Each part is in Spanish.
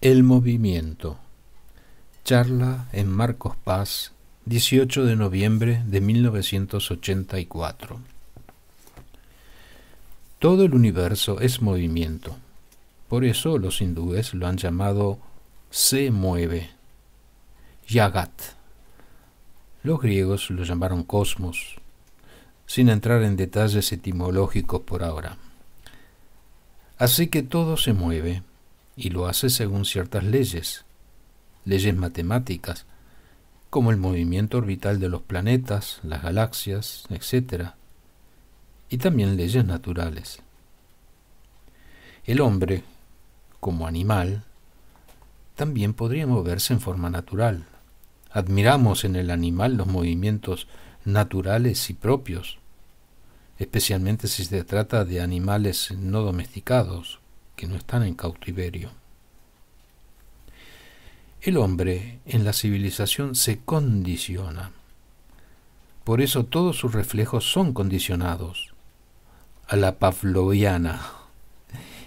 El movimiento. Charla en Marcos Paz, 18 de noviembre de 1984. Todo el universo es movimiento. Por eso los hindúes lo han llamado se mueve. Yagat. Los griegos lo llamaron cosmos, sin entrar en detalles etimológicos por ahora. Así que todo se mueve y lo hace según ciertas leyes, leyes matemáticas, como el movimiento orbital de los planetas, las galaxias, etc., y también leyes naturales. El hombre, como animal, también podría moverse en forma natural. Admiramos en el animal los movimientos naturales y propios, especialmente si se trata de animales no domesticados, que no están en cautiverio. El hombre en la civilización se condiciona. Por eso todos sus reflejos son condicionados a la pavloviana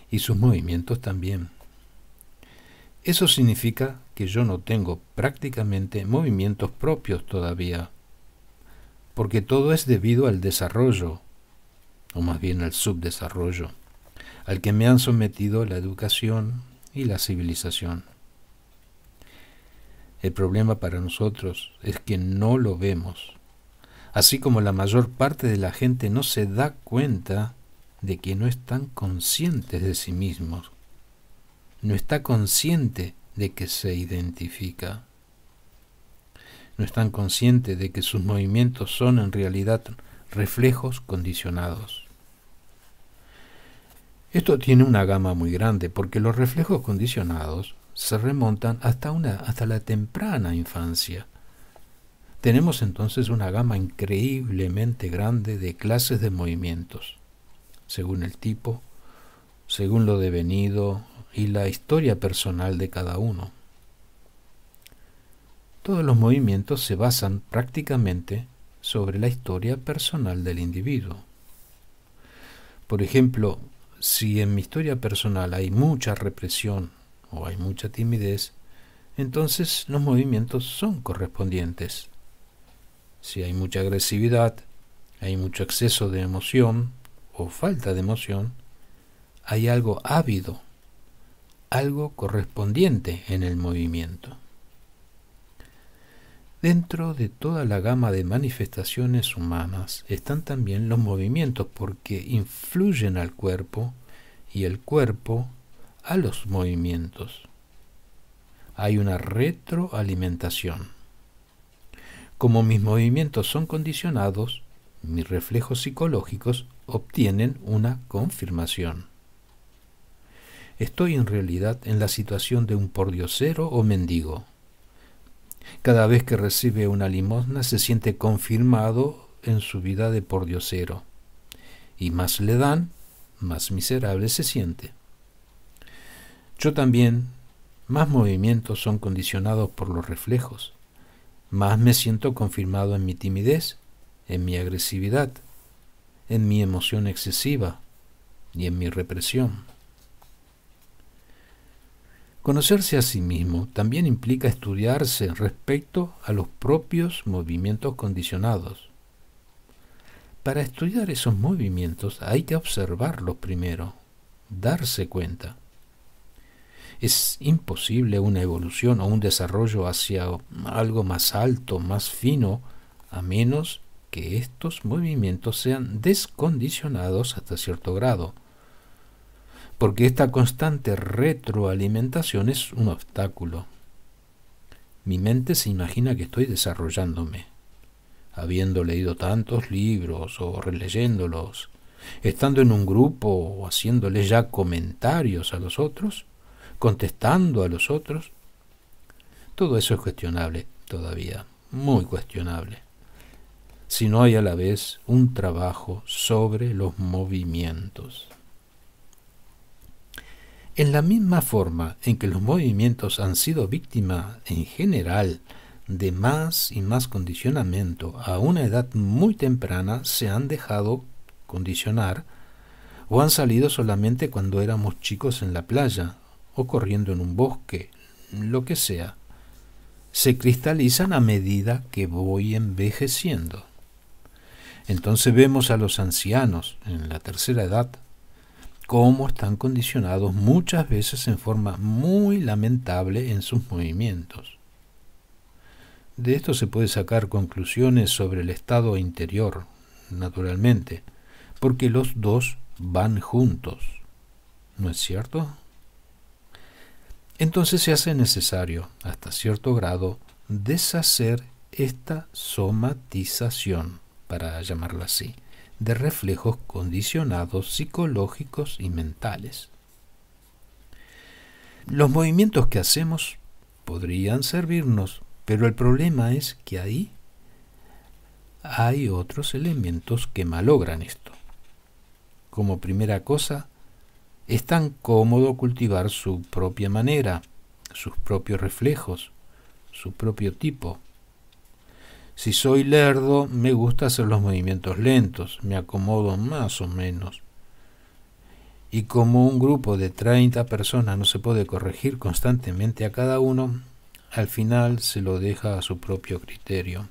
y sus movimientos también. Eso significa que yo no tengo prácticamente movimientos propios todavía, porque todo es debido al desarrollo, o más bien al subdesarrollo al que me han sometido la educación y la civilización. El problema para nosotros es que no lo vemos, así como la mayor parte de la gente no se da cuenta de que no están conscientes de sí mismos, no está consciente de que se identifica, no están conscientes de que sus movimientos son en realidad reflejos condicionados. Esto tiene una gama muy grande porque los reflejos condicionados se remontan hasta, una, hasta la temprana infancia. Tenemos entonces una gama increíblemente grande de clases de movimientos, según el tipo, según lo devenido y la historia personal de cada uno. Todos los movimientos se basan prácticamente sobre la historia personal del individuo. Por ejemplo, si en mi historia personal hay mucha represión o hay mucha timidez, entonces los movimientos son correspondientes. Si hay mucha agresividad, hay mucho exceso de emoción o falta de emoción, hay algo ávido, algo correspondiente en el movimiento. Dentro de toda la gama de manifestaciones humanas están también los movimientos porque influyen al cuerpo y el cuerpo a los movimientos. Hay una retroalimentación. Como mis movimientos son condicionados, mis reflejos psicológicos obtienen una confirmación. Estoy en realidad en la situación de un pordiosero o mendigo cada vez que recibe una limosna se siente confirmado en su vida de pordiosero. Y más le dan, más miserable se siente. Yo también, más movimientos son condicionados por los reflejos, más me siento confirmado en mi timidez, en mi agresividad, en mi emoción excesiva y en mi represión. Conocerse a sí mismo también implica estudiarse respecto a los propios movimientos condicionados. Para estudiar esos movimientos hay que observarlos primero, darse cuenta. Es imposible una evolución o un desarrollo hacia algo más alto, más fino, a menos que estos movimientos sean descondicionados hasta cierto grado porque esta constante retroalimentación es un obstáculo. Mi mente se imagina que estoy desarrollándome, habiendo leído tantos libros o releyéndolos, estando en un grupo o haciéndole ya comentarios a los otros, contestando a los otros. Todo eso es cuestionable todavía, muy cuestionable, si no hay a la vez un trabajo sobre los movimientos. En la misma forma en que los movimientos han sido víctima en general de más y más condicionamiento a una edad muy temprana, se han dejado condicionar o han salido solamente cuando éramos chicos en la playa o corriendo en un bosque, lo que sea, se cristalizan a medida que voy envejeciendo. Entonces vemos a los ancianos en la tercera edad cómo están condicionados muchas veces en forma muy lamentable en sus movimientos. De esto se puede sacar conclusiones sobre el estado interior, naturalmente, porque los dos van juntos. ¿No es cierto? Entonces se hace necesario, hasta cierto grado, deshacer esta somatización, para llamarla así, de reflejos condicionados psicológicos y mentales. Los movimientos que hacemos podrían servirnos, pero el problema es que ahí hay otros elementos que malogran esto. Como primera cosa, es tan cómodo cultivar su propia manera, sus propios reflejos, su propio tipo, si soy lerdo, me gusta hacer los movimientos lentos, me acomodo más o menos. Y como un grupo de 30 personas no se puede corregir constantemente a cada uno, al final se lo deja a su propio criterio.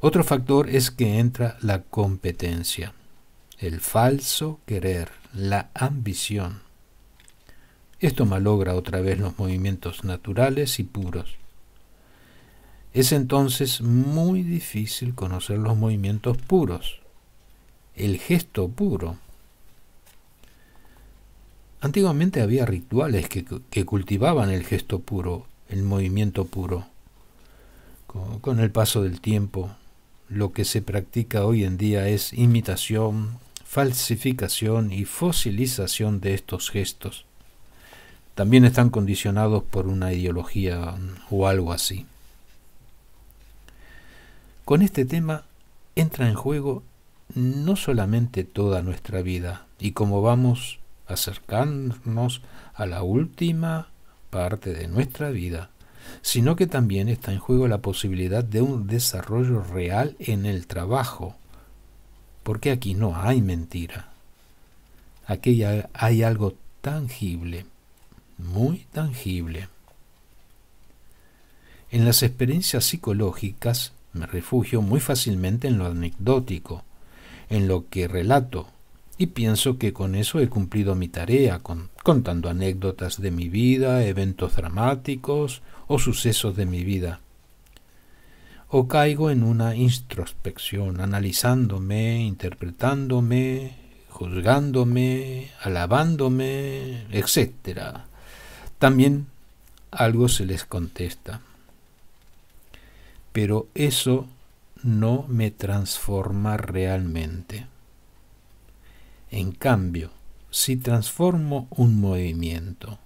Otro factor es que entra la competencia, el falso querer, la ambición. Esto malogra otra vez los movimientos naturales y puros. Es entonces muy difícil conocer los movimientos puros, el gesto puro. Antiguamente había rituales que, cultivaban el gesto puro, el movimiento puro. Con, con el paso del tiempo, lo que se practica hoy en día es imitación, falsificación y fosilización de estos gestos. También están condicionados por una ideología o algo así. Con este tema entra en juego no solamente toda nuestra vida y como vamos acercándonos a la última parte de nuestra vida, sino que también está en juego la posibilidad de un desarrollo real en el trabajo, porque aquí no hay mentira, aquí hay algo tangible, muy tangible. En las experiencias psicológicas me refugio muy fácilmente en lo anecdótico, en lo que relato, y pienso que con eso he cumplido mi tarea, contando anécdotas de mi vida, eventos dramáticos o sucesos de mi vida. O caigo en una introspección, analizándome, interpretándome, juzgándome, alabándome, etc. También algo se les contesta pero eso no me transforma realmente. En cambio, si transformo un movimiento,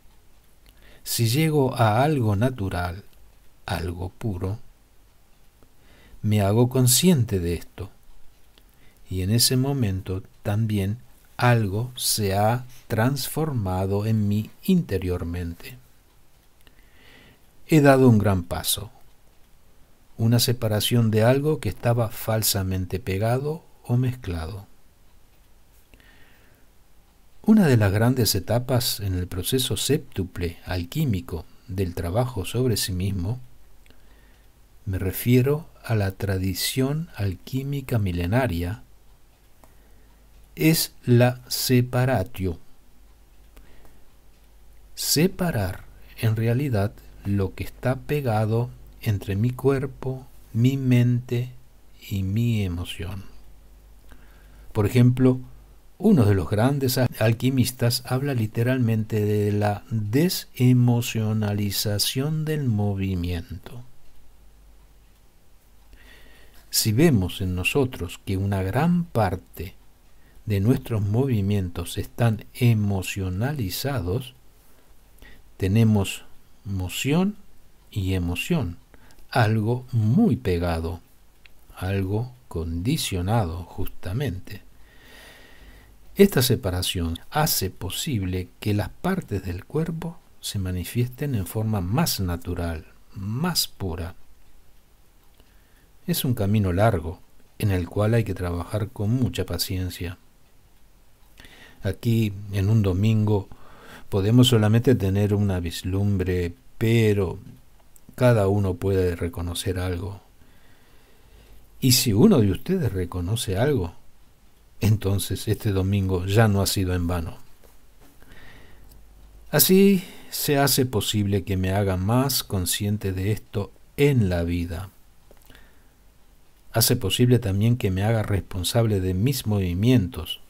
si llego a algo natural, algo puro, me hago consciente de esto. Y en ese momento también algo se ha transformado en mí interiormente. He dado un gran paso, una separación de algo que estaba falsamente pegado o mezclado. Una de las grandes etapas en el proceso séptuple alquímico del trabajo sobre sí mismo, me refiero a la tradición alquímica milenaria, es la separatio. Separar en realidad lo que está pegado entre mi cuerpo, mi mente y mi emoción. Por ejemplo, uno de los grandes alquimistas habla literalmente de la desemocionalización del movimiento. Si vemos en nosotros que una gran parte de nuestros movimientos están emocionalizados, tenemos moción y emoción algo muy pegado, algo condicionado justamente. Esta separación hace posible que las partes del cuerpo se manifiesten en forma más natural, más pura. Es un camino largo en el cual hay que trabajar con mucha paciencia. Aquí, en un domingo, podemos solamente tener una vislumbre, pero cada uno puede reconocer algo. Y si uno de ustedes reconoce algo, entonces este domingo ya no ha sido en vano. Así se hace posible que me haga más consciente de esto en la vida. Hace posible también que me haga responsable de mis movimientos,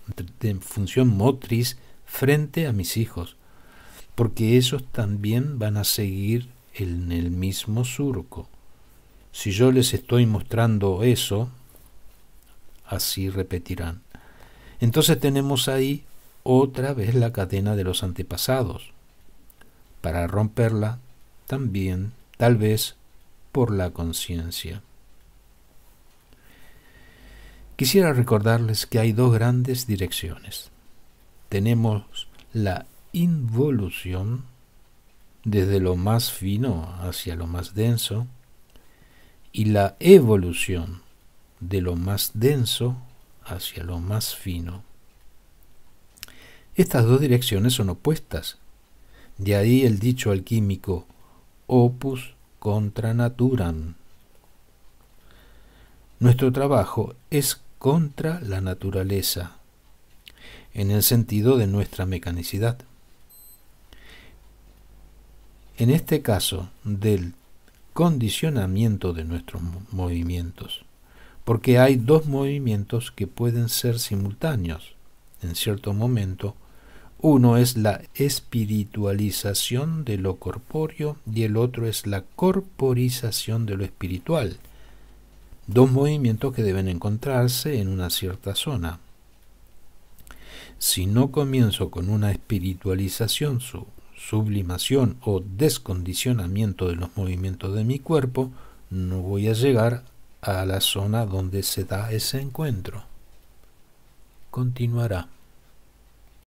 de función motriz, frente a mis hijos, porque ellos también van a seguir en el mismo surco. Si yo les estoy mostrando eso, así repetirán. Entonces tenemos ahí otra vez la cadena de los antepasados. Para romperla, también, tal vez, por la conciencia. Quisiera recordarles que hay dos grandes direcciones. Tenemos la involución desde lo más fino hacia lo más denso y la evolución de lo más denso hacia lo más fino. Estas dos direcciones son opuestas. De ahí el dicho alquímico opus contra naturam. Nuestro trabajo es contra la naturaleza, en el sentido de nuestra mecanicidad en este caso del condicionamiento de nuestros movimientos, porque hay dos movimientos que pueden ser simultáneos en cierto momento. Uno es la espiritualización de lo corpóreo y el otro es la corporización de lo espiritual. Dos movimientos que deben encontrarse en una cierta zona. Si no comienzo con una espiritualización sublimación o descondicionamiento de los movimientos de mi cuerpo, no voy a llegar a la zona donde se da ese encuentro. Continuará.